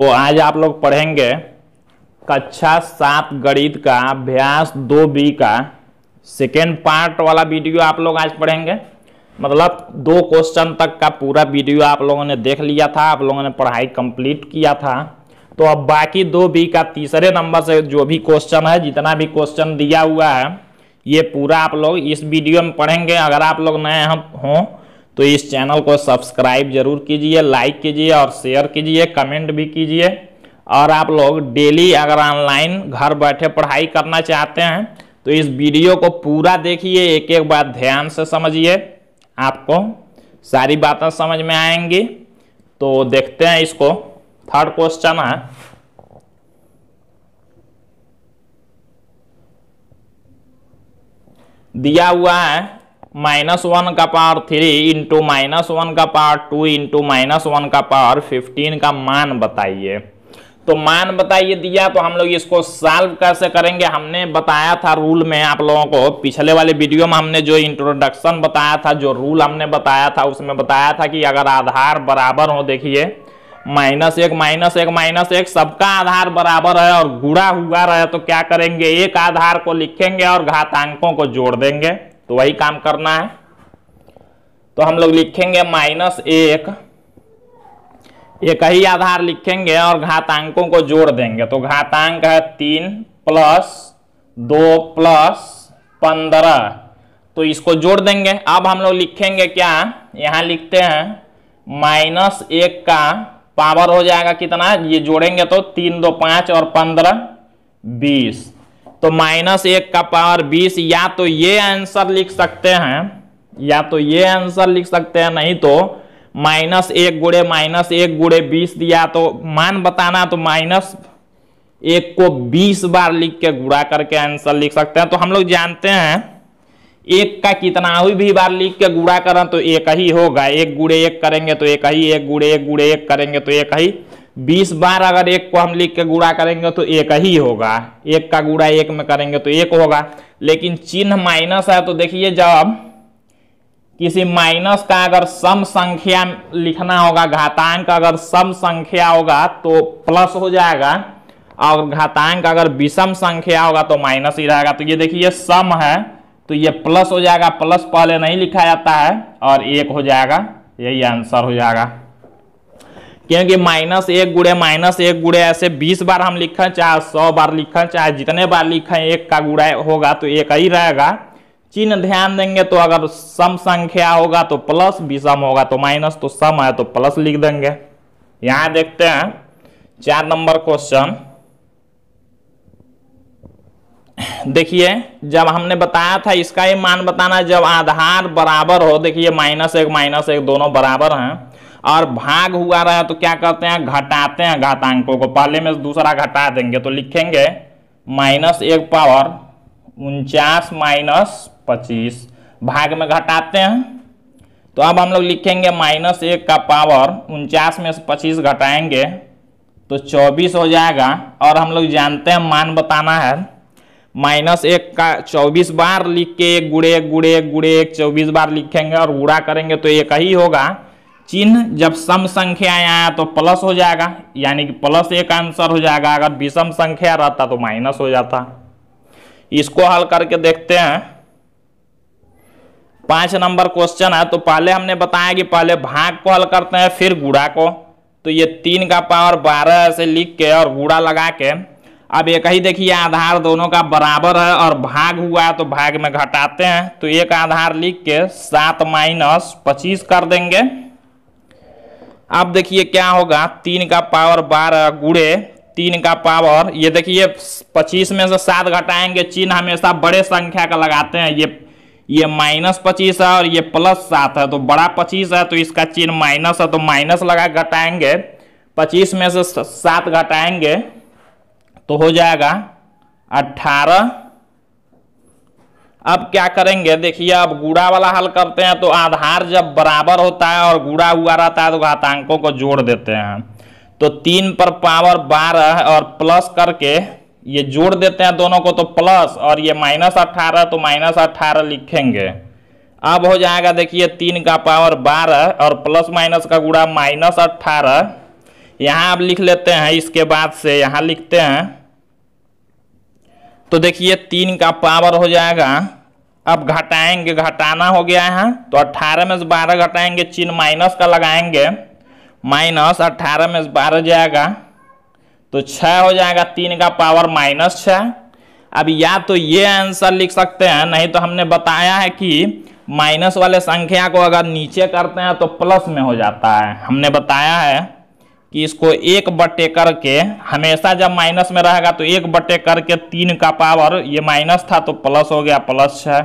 तो आज आप लोग पढ़ेंगे कक्षा सात गणित का अभ्यास दो बी का सेकेंड पार्ट वाला वीडियो आप लोग आज पढ़ेंगे मतलब दो क्वेश्चन तक का पूरा वीडियो आप लोगों ने देख लिया था आप लोगों ने पढ़ाई कंप्लीट किया था तो अब बाकी दो बी का तीसरे नंबर से जो भी क्वेश्चन है जितना भी क्वेश्चन दिया हुआ है ये पूरा आप लोग इस वीडियो में पढ़ेंगे अगर आप लोग नए हों तो इस चैनल को सब्सक्राइब जरूर कीजिए लाइक कीजिए और शेयर कीजिए कमेंट भी कीजिए और आप लोग डेली अगर ऑनलाइन घर बैठे पढ़ाई करना चाहते हैं तो इस वीडियो को पूरा देखिए एक एक बात ध्यान से समझिए आपको सारी बातें समझ में आएंगी तो देखते हैं इसको थर्ड क्वेश्चन है दिया हुआ है माइनस वन का power three into minus one का power two into minus one का पावर फिफ्टीन का मान बताइए तो मान बताइए दिया तो हम लोग इसको सॉल्व कैसे करेंगे हमने बताया था रूल में आप लोगों को पिछले वाले वीडियो में हमने जो इंट्रोडक्शन बताया था जो रूल हमने बताया था उसमें बताया था कि अगर आधार बराबर हो देखिए माइनस एक माइनस एक माइनस एक सबका आधार बराबर है और गुड़ा हुआ रहे तो क्या करेंगे एक आधार को लिखेंगे और घातांकों को जोड़ देंगे तो वही काम करना है तो हम लोग लिखेंगे माइनस एक एक ही आधार लिखेंगे और घातांकों को जोड़ देंगे तो घातांक है तीन प्लस दो प्लस पंद्रह तो इसको जोड़ देंगे अब हम लोग लिखेंगे क्या यहाँ लिखते हैं माइनस एक का पावर हो जाएगा कितना ये जोड़ेंगे तो तीन दो पाँच और पंद्रह बीस तो माइनस एक का पावर बीस या तो ये आंसर लिख सकते हैं या तो ये आंसर लिख सकते हैं नहीं तो माइनस एक गुड़े माइनस एक गुड़े बीस दिया तो मान बताना तो माइनस एक को बीस बार लिख के गुड़ा करके आंसर लिख सकते हैं तो हम लोग जानते हैं एक का कितना हुई भी बार लिख के गुड़ा करें तो एक ही होगा एक गुड़े एक करेंगे तो एक ही एक गुड़े एक गुड़े एक करेंगे तो एक ही बीस बार अगर एक को हम लिख के गुड़ा करेंगे तो एक ही होगा एक का गुड़ा एक में करेंगे तो एक होगा लेकिन चिन्ह माइनस है तो देखिए जब किसी माइनस का अगर सम संख्या लिखना होगा घातांक अगर सम संख्या होगा तो प्लस हो जाएगा और घातांक अगर विषम संख्या होगा तो माइनस ही रहेगा तो ये देखिए सम है तो ये प्लस हो जाएगा प्लस पहले नहीं लिखा जाता है और एक हो जाएगा यही आंसर हो जाएगा क्योंकि माइनस एक गुड़े माइनस एक गुड़े ऐसे बीस बार हम लिखें चाहे सौ बार है चाहे जितने बार है एक का गुड़ा होगा तो एक ही रहेगा चिन्ह ध्यान देंगे तो अगर सम संख्या होगा तो प्लस विषम होगा तो माइनस तो सम है तो प्लस लिख देंगे यहां देखते हैं चार नंबर क्वेश्चन देखिए जब हमने बताया था इसका ये मान बताना जब आधार बराबर हो देखिए माइनस एक माइनस एक दोनों बराबर हैं और भाग हुआ रहा तो क्या करते हैं घटाते हैं घातांकों को पहले में दूसरा घटा देंगे तो लिखेंगे माइनस एक पावर उनचास माइनस पच्चीस भाग में घटाते हैं तो अब हम लोग लिखेंगे माइनस एक का पावर उनचास में से पच्चीस घटाएंगे तो चौबीस हो जाएगा और हम लोग जानते हैं मान बताना है माइनस एक का चौबीस बार लिख के एक गुड़े एक गुड़े एक गुड़े एक चौबीस बार लिखेंगे और गुड़ा करेंगे तो एक ही होगा चिन्ह जब सम संख्या आया तो प्लस हो जाएगा यानी कि प्लस एक आंसर हो जाएगा अगर विषम संख्या रहता तो माइनस हो जाता इसको हल करके देखते हैं पांच नंबर क्वेश्चन है तो पहले हमने बताया कि पहले भाग को हल करते हैं फिर गुड़ा को तो ये तीन का पावर बारह ऐसे लिख के और गुड़ा लगा के अब एक ही देखिए आधार दोनों का बराबर है और भाग हुआ है तो भाग में घटाते हैं तो एक आधार लिख के सात माइनस पच्चीस कर देंगे अब देखिए क्या होगा तीन का पावर बारह गुड़े तीन का पावर ये देखिए पच्चीस में से सात घटाएंगे चिन्ह हमेशा बड़े संख्या का लगाते हैं ये ये माइनस पच्चीस है और ये प्लस सात है तो बड़ा पच्चीस है तो इसका चिन्ह माइनस है तो माइनस लगा घटाएंगे पच्चीस में से सात घटाएंगे तो हो जाएगा अट्ठारह अब क्या करेंगे देखिए अब गुड़ा वाला हल करते हैं तो आधार जब बराबर होता है और गुड़ा हुआ रहता है तो घातांकों को जोड़ देते हैं तो तीन पर पावर बारह और प्लस करके ये जोड़ देते हैं दोनों को तो प्लस और ये माइनस अट्ठारह तो माइनस अट्ठारह लिखेंगे अब हो जाएगा देखिए तीन का पावर बारह और प्लस माइनस का गुड़ा माइनस अट्ठारह यहाँ अब लिख लेते हैं इसके बाद से यहाँ लिखते हैं तो देखिए तीन का पावर हो जाएगा अब घटाएंगे घटाना हो गया है तो अट्ठारह में से बारह घटाएंगे चिन्ह माइनस का लगाएंगे माइनस अट्ठारह में से बारह जाएगा तो छ हो जाएगा तीन का पावर माइनस छः अब या तो ये आंसर लिख सकते हैं नहीं तो हमने बताया है कि माइनस वाले संख्या को अगर नीचे करते हैं तो प्लस में हो जाता है हमने बताया है कि इसको एक बटे करके हमेशा जब माइनस में रहेगा तो एक बटे करके तीन का पावर ये माइनस था तो प्लस हो गया प्लस छः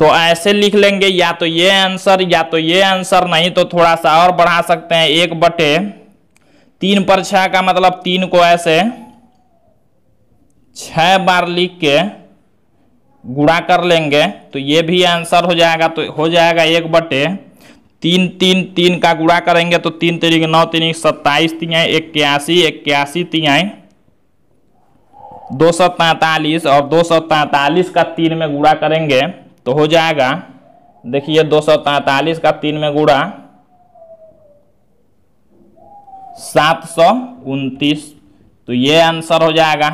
तो ऐसे लिख लेंगे या तो ये आंसर या तो ये आंसर नहीं तो थोड़ा सा और बढ़ा सकते हैं एक बटे तीन पर छः का मतलब तीन को ऐसे छः बार लिख के गुणा कर लेंगे तो ये भी आंसर हो जाएगा तो हो जाएगा एक बटे तीन तीन तीन का गुड़ा करेंगे तो तीन तीन नौ तीन सत्ताईस तिहाई इक्यासी इक्यासी तिहाई दो सौ तैंतालीस और दो सौ तैंतालीस का तीन में गुड़ा करेंगे तो हो जाएगा देखिए दो सौ तैंतालीस का तीन में गुड़ा सात सौ उनतीस तो ये आंसर हो जाएगा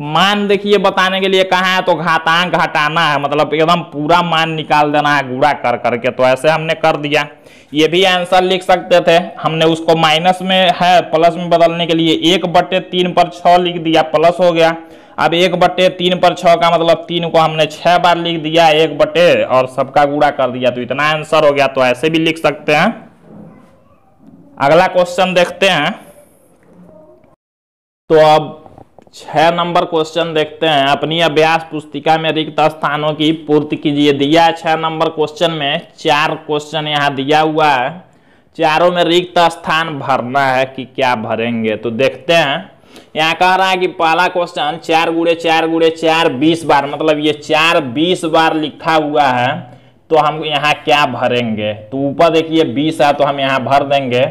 मान देखिए बताने के लिए कहा है तो घातांक हटाना है मतलब एकदम पूरा मान निकाल देना है गुड़ा कर करके तो ऐसे हमने कर दिया ये भी आंसर लिख सकते थे हमने उसको माइनस में है प्लस में बदलने के लिए एक बट्टे तीन पर छः लिख दिया प्लस हो गया अब एक बट्टे तीन पर छः का मतलब तीन को हमने छः बार लिख दिया एक बट्टे और सबका गुड़ा कर दिया तो इतना आंसर हो गया तो ऐसे भी लिख सकते हैं अगला क्वेश्चन देखते हैं तो अब छह नंबर क्वेश्चन देखते हैं अपनी अभ्यास पुस्तिका में रिक्त स्थानों की पूर्ति कीजिए दिया है छह नंबर क्वेश्चन में चार क्वेश्चन यहाँ दिया हुआ है चारों में रिक्त स्थान भरना है कि क्या भरेंगे तो देखते हैं यहाँ कह रहा है कि पहला क्वेश्चन चार गुड़े चार गुड़े चार बीस बार मतलब ये चार बीस बार लिखा हुआ है तो हम यहाँ क्या भरेंगे तो ऊपर देखिए बीस है तो हम यहाँ भर देंगे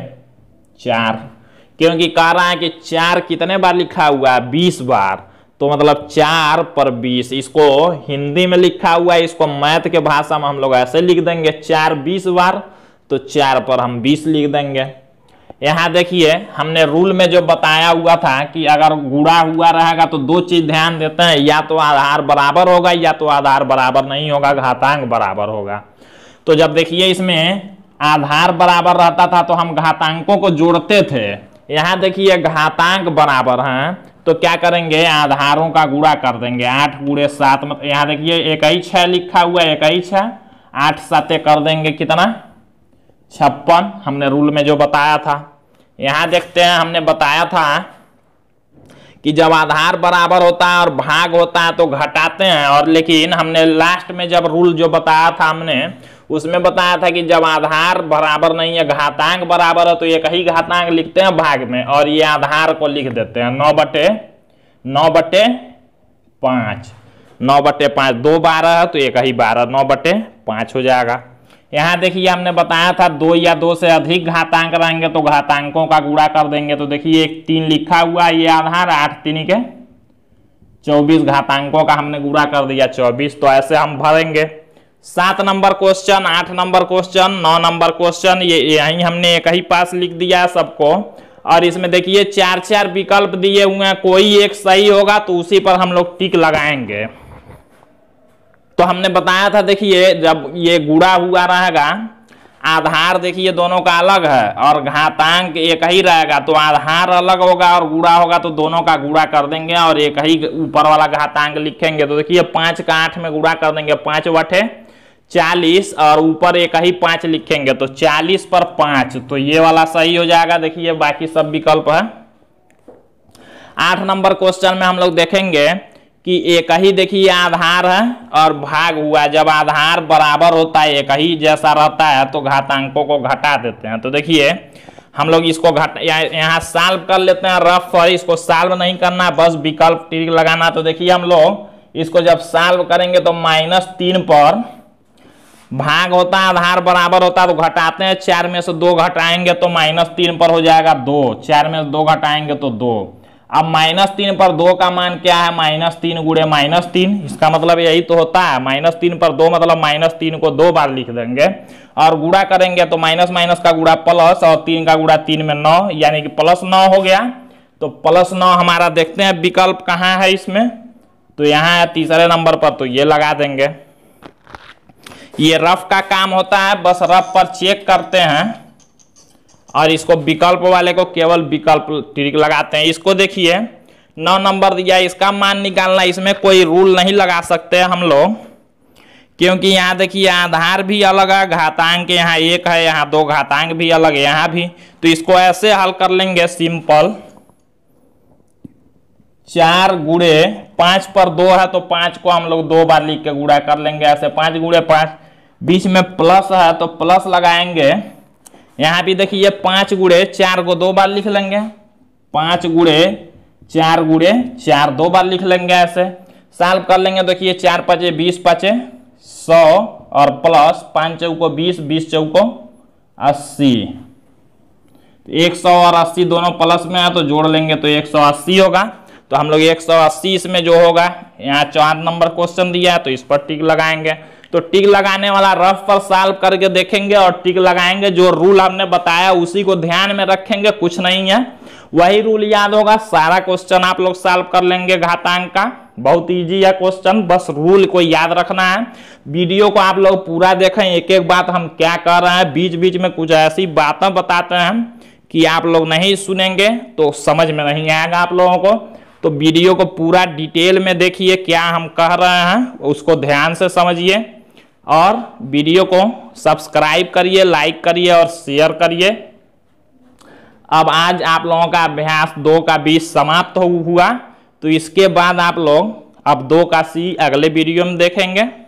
चार क्योंकि कह रहा है कि चार कितने बार लिखा हुआ है बीस बार तो मतलब चार पर बीस इसको हिंदी में लिखा हुआ है इसको मैथ के भाषा में हम लोग ऐसे लिख देंगे चार बीस बार तो चार पर हम बीस लिख देंगे यहाँ देखिए हमने रूल में जो बताया हुआ था कि अगर गुड़ा हुआ रहेगा तो दो चीज ध्यान देते हैं या तो आधार बराबर होगा या तो आधार बराबर नहीं होगा घातांक बराबर होगा तो जब देखिए इसमें आधार बराबर रहता था तो हम घातांकों को जोड़ते थे यहाँ देखिए घातांक बराबर हैं तो क्या करेंगे आधारों का गुड़ा कर देंगे आठ गुड़े सात मत यहाँ देखिए एक ही छः लिखा हुआ है एक ही छः आठ साते कर देंगे कितना छप्पन हमने रूल में जो बताया था यहाँ देखते हैं हमने बताया था कि जब आधार बराबर होता है और भाग होता है तो घटाते हैं और लेकिन हमने लास्ट में जब रूल जो बताया था हमने उसमें बताया था कि जब आधार बराबर नहीं है घातांक बराबर है तो एक ही घातांक लिखते हैं भाग में और ये आधार को लिख देते हैं नौ बटे नौ बटे पाँच नौ बटे पाँच दो बारह है तो एक ही बारह नौ बटे पाँच हो जाएगा यहाँ देखिए हमने बताया था दो या दो से अधिक घातांक रहेंगे तो घातांकों का गुड़ा कर देंगे तो देखिए एक तीन लिखा हुआ ये आधार आठ तीन के चौबीस घातांकों का हमने गुड़ा कर दिया चौबीस तो ऐसे हम भरेंगे सात नंबर क्वेश्चन आठ नंबर क्वेश्चन नौ नंबर क्वेश्चन ये यही हमने एक ही पास लिख दिया सबको और इसमें देखिए चार चार विकल्प दिए हुए हैं कोई एक सही होगा तो उसी पर हम लोग टिक लगाएंगे तो हमने बताया था देखिए जब ये गुड़ा हुआ रहेगा आधार देखिए दोनों का अलग है और घातांक एक ही रहेगा तो आधार अलग होगा और गुड़ा होगा तो दोनों का गुड़ा कर देंगे और एक ही ऊपर वाला घातांक लिखेंगे तो देखिए पांच का आठ में गुड़ा कर देंगे पांच वटे चालीस और ऊपर एक ही पांच लिखेंगे तो चालीस पर पांच तो ये वाला सही हो जाएगा देखिए बाकी सब विकल्प है आठ नंबर क्वेश्चन में हम लोग देखेंगे कि एक ही देखिए आधार है और भाग हुआ जब आधार बराबर होता है एक ही जैसा रहता है तो घातांकों को घटा देते हैं तो देखिए हम लोग इसको घट यहाँ साल्व कर लेते हैं रफ और इसको साल्व नहीं करना बस विकल्प टिक लगाना तो देखिए हम लोग इसको जब साल्व करेंगे तो माइनस तीन पर भाग होता है आधार बराबर होता है तो घटाते हैं चार में से दो घटाएंगे तो माइनस तीन पर हो जाएगा दो चार में से दो घटाएंगे तो दो अब माइनस तीन पर दो का मान क्या है माइनस तीन गुड़े माइनस तीन इसका मतलब यही तो होता है माइनस तीन पर दो मतलब माइनस तीन को दो बार लिख देंगे और गुड़ा करेंगे तो माइनस माइनस का गुड़ा प्लस और तीन का गुड़ा तीन में नौ यानी कि प्लस नौ हो गया तो प्लस नौ हमारा देखते हैं विकल्प कहाँ है इसमें तो यहाँ है तीसरे नंबर पर तो ये लगा देंगे ये रफ का काम होता है बस रफ पर चेक करते हैं और इसको विकल्प वाले को केवल विकल्प ट्रिक लगाते हैं इसको देखिए नौ नंबर दिया इसका मान निकालना इसमें कोई रूल नहीं लगा सकते हम लोग क्योंकि यहाँ देखिए आधार भी अलग है घातांक यहाँ एक है यहाँ दो घातांक भी अलग है यहाँ भी तो इसको ऐसे हल कर लेंगे सिंपल चार गुड़े पाँच पर दो है तो पाँच को हम लोग दो बार लिख के गुड़ा कर लेंगे ऐसे पाँच गुड़े पाँच बीच में प्लस है तो प्लस लगाएंगे यहाँ भी देखिए पाँच गुड़े चार को दो बार लिख लेंगे पाँच गुड़े चार गुड़े चार दो बार लिख लेंगे ऐसे साल कर लेंगे देखिए चार पचे बीस पचे सौ और प्लस पाँच चौको बीस बीस चौको अस्सी तो एक सौ और अस्सी दोनों प्लस में है तो जोड़ लेंगे तो एक सौ अस्सी होगा तो हम लोग एक सौ अस्सी इसमें जो होगा यहाँ चार नंबर क्वेश्चन दिया है तो इस पर टिक लगाएंगे तो टिक लगाने वाला रफ पर सॉल्व करके देखेंगे और टिक लगाएंगे जो रूल हमने बताया उसी को ध्यान में रखेंगे कुछ नहीं है वही रूल याद होगा सारा क्वेश्चन आप लोग सॉल्व कर लेंगे घातांक का बहुत इजी है क्वेश्चन बस रूल को याद रखना है वीडियो को आप लोग पूरा देखें एक एक बात हम क्या कर रहे हैं बीच बीच में कुछ ऐसी बातें बताते हैं कि आप लोग नहीं सुनेंगे तो समझ में नहीं आएगा आप लोगों को तो वीडियो को पूरा डिटेल में देखिए क्या हम कह रहे हैं उसको ध्यान से समझिए और वीडियो को सब्सक्राइब करिए लाइक करिए और शेयर करिए अब आज आप लोगों का अभ्यास दो का बीस समाप्त हुआ तो इसके बाद आप लोग अब दो का सी अगले वीडियो में देखेंगे